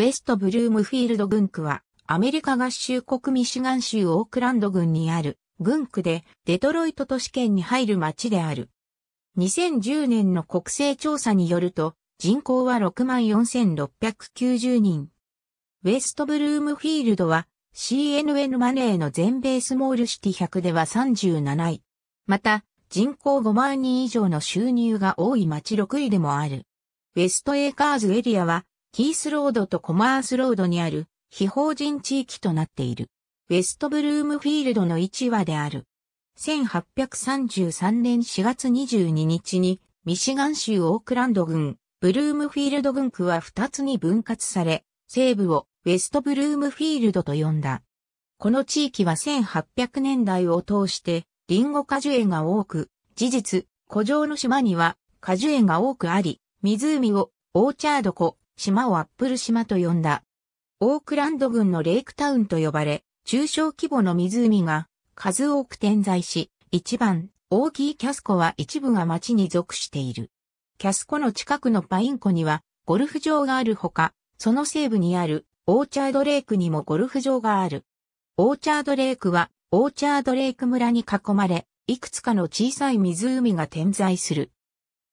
ウェストブルームフィールド郡区は、アメリカ合衆国ミシガン州オークランド郡にある郡区で、デトロイト都市圏に入る町である。2010年の国勢調査によると、人口は64,690人。ウェストブルームフィールドは、CNN マネーの全米スモールシティ100では37位。また、人口5万人以上の収入が多い町6位でもある。ウェストエーカーズエリアは、キースロードとコマースロードにある非法人地域となっている。ウェストブルームフィールドの一話である。1833年4月22日にミシガン州オークランド郡、ブルームフィールド郡区は2つに分割され、西部をウェストブルームフィールドと呼んだ。この地域は1800年代を通してリンゴ果樹園が多く、事実、古城の島には果樹園が多くあり、湖をオーチャード湖、島をアップル島と呼んだ。オークランド郡のレイクタウンと呼ばれ、中小規模の湖が数多く点在し、一番大きいキャスコは一部が町に属している。キャスコの近くのパインコにはゴルフ場があるほか、その西部にあるオーチャードレイクにもゴルフ場がある。オーチャードレイクはオーチャードレイク村に囲まれ、いくつかの小さい湖が点在する。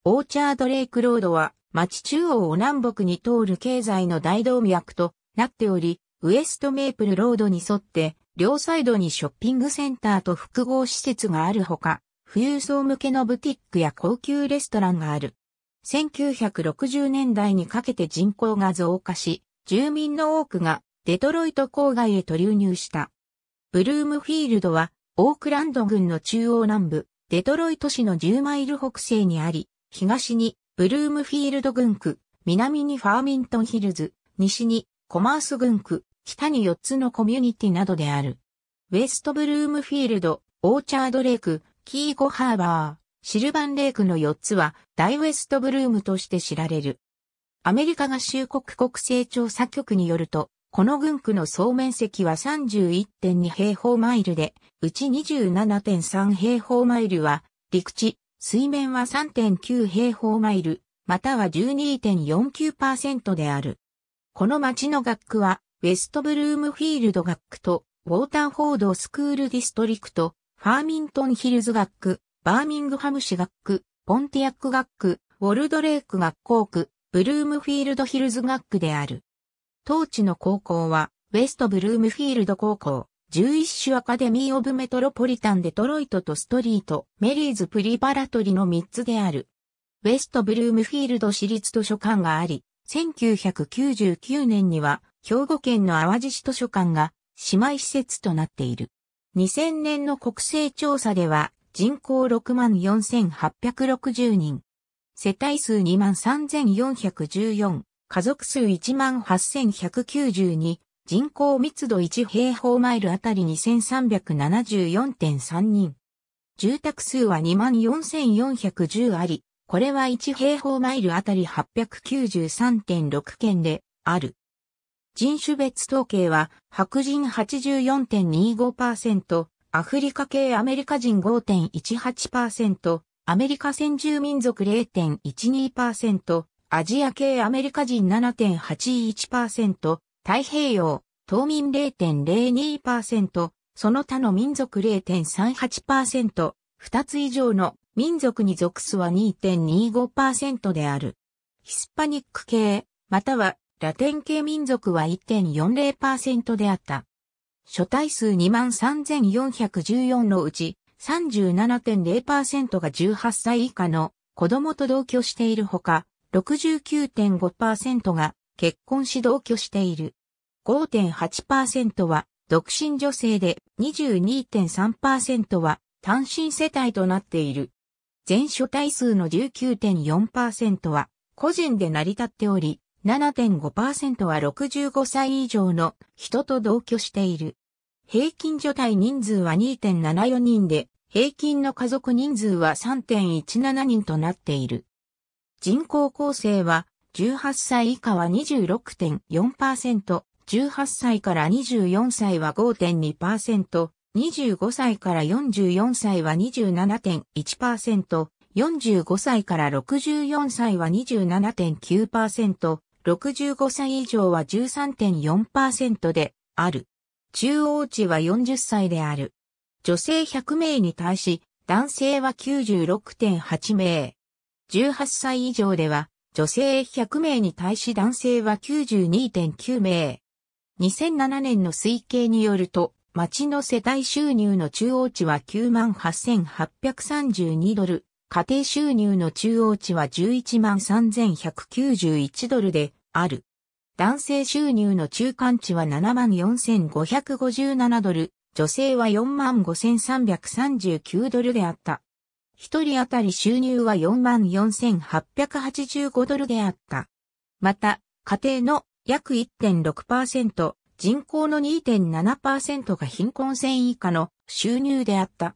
オーチャードレイクロードは町中央を南北に通る経済の大動脈となっており、ウエストメープルロードに沿って、両サイドにショッピングセンターと複合施設があるほか、富裕層向けのブティックや高級レストランがある。1960年代にかけて人口が増加し、住民の多くがデトロイト郊外へと流入した。ブルームフィールドは、オークランド郡の中央南部、デトロイト市の10マイル北西にあり、東にブルームフィールド郡区、南にファーミントンヒルズ、西にコマース郡区、北に4つのコミュニティなどである。ウェストブルームフィールド、オーチャードレイク、キーゴハーバー、シルバンレイクの4つは大ウェストブルームとして知られる。アメリカ合衆国国勢調査局によると、この郡区の総面積は31.2平方マイルで、うち27.3平方マイルは陸地、水面は3.9平方マイル、または12.49%である。この町の学区は、ウェストブルームフィールド学区と、ウォーターフォードスクールディストリクト、ファーミントンヒルズ学区、バーミングハム市学区、ポンティアック学区、ウォルドレーク学校区、ブルームフィールドヒルズ学区である。当地の高校は、ウェストブルームフィールド高校、11種アカデミー・オブ・メトロポリタン・デトロイトとストリート、メリーズ・プリバラトリの3つである。ウェスト・ブルームフィールド私立図書館があり、1999年には兵庫県の淡路市図書館が姉妹施設となっている。2000年の国勢調査では人口64,860人。世帯数23,414、家族数18,192、人口密度1平方マイルあたり2374.3人。住宅数は24,410あり、これは1平方マイルあたり893.6件である。人種別統計は白人84.25%、アフリカ系アメリカ人5.18%、アメリカ先住民族0.12%、アジア系アメリカ人7.81%、太平洋、島民0.02%、その他の民族0.38%、2つ以上の民族に属すは2.25%である。ヒスパニック系、またはラテン系民族は1.40%であった。諸体数23,414のうち37.0%が18歳以下の子供と同居しているほか、69.5%が結婚し同居している。5.8%は独身女性で22.3%は単身世帯となっている。全所帯数の19.4%は個人で成り立っており、7.5%は65歳以上の人と同居している。平均除帯人数は2.74人で、平均の家族人数は3.17人となっている。人口構成は18歳以下は26.4%、18歳から24歳は5.2%、25歳から44歳は27.1%、45歳から64歳は27.9%、65歳以上は13.4%である。中央値は40歳である。女性100名に対し、男性は96.8名。18歳以上では、女性100名に対し男性は92.9名。2007年の推計によると、町の世帯収入の中央値は98,832ドル、家庭収入の中央値は113,191ドルである。男性収入の中間値は74,557ドル、女性は45,339ドルであった。一人当たり収入は44,885ドルであった。また、家庭の約1.6%、人口の2.7%が貧困線以下の収入であった。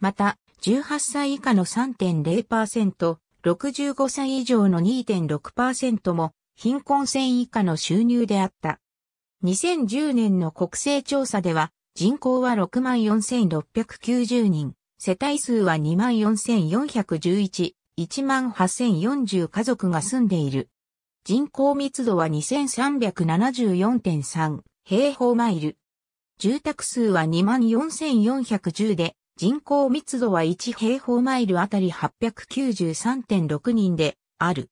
また、18歳以下の3.0%、65歳以上の2.6%も貧困線以下の収入であった。2010年の国勢調査では人口は64,690人。世帯数は24,411、18,040家族が住んでいる。人口密度は2374.3平方マイル。住宅数は24,410で、人口密度は1平方マイルあたり893.6人である。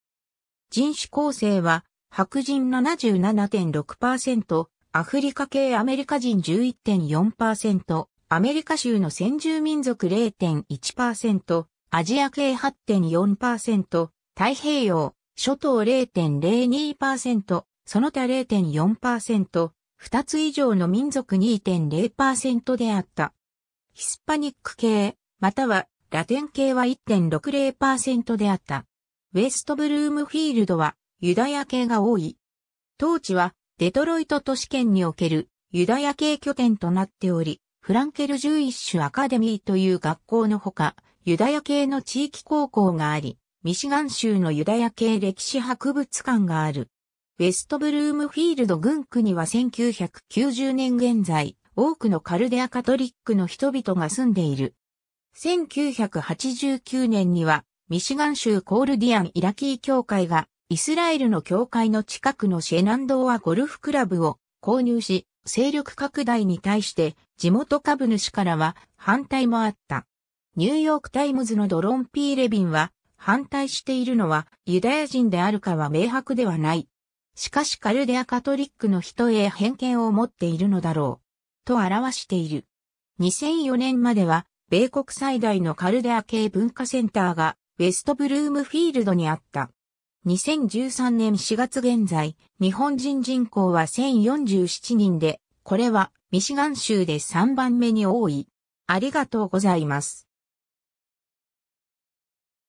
人種構成は白人77.6%、アフリカ系アメリカ人11.4%、アメリカ州の先住民族0.1%、アジア系8.4%、太平洋、諸島0.02%、その他0.4%、2つ以上の民族2.0%であった。ヒスパニック系、またはラテン系は1.60%であった。ウェストブルームフィールドはユダヤ系が多い。当地はデトロイト都市圏におけるユダヤ系拠点となっており、フランケル・ジュイッシュ・アカデミーという学校のほか、ユダヤ系の地域高校があり、ミシガン州のユダヤ系歴史博物館がある。ウェストブルームフィールド郡区には1990年現在、多くのカルデアカトリックの人々が住んでいる。1989年には、ミシガン州コールディアン・イラキー協会が、イスラエルの教会の近くのシェナンドーアゴルフクラブを購入し、勢力拡大に対して地元株主からは反対もあった。ニューヨークタイムズのドロン・ピー・レビンは反対しているのはユダヤ人であるかは明白ではない。しかしカルデアカトリックの人へ偏見を持っているのだろう。と表している。2004年までは米国最大のカルデア系文化センターがウェストブルームフィールドにあった。2013年4月現在、日本人人口は1047人で、これはミシガン州で3番目に多い。ありがとうございます。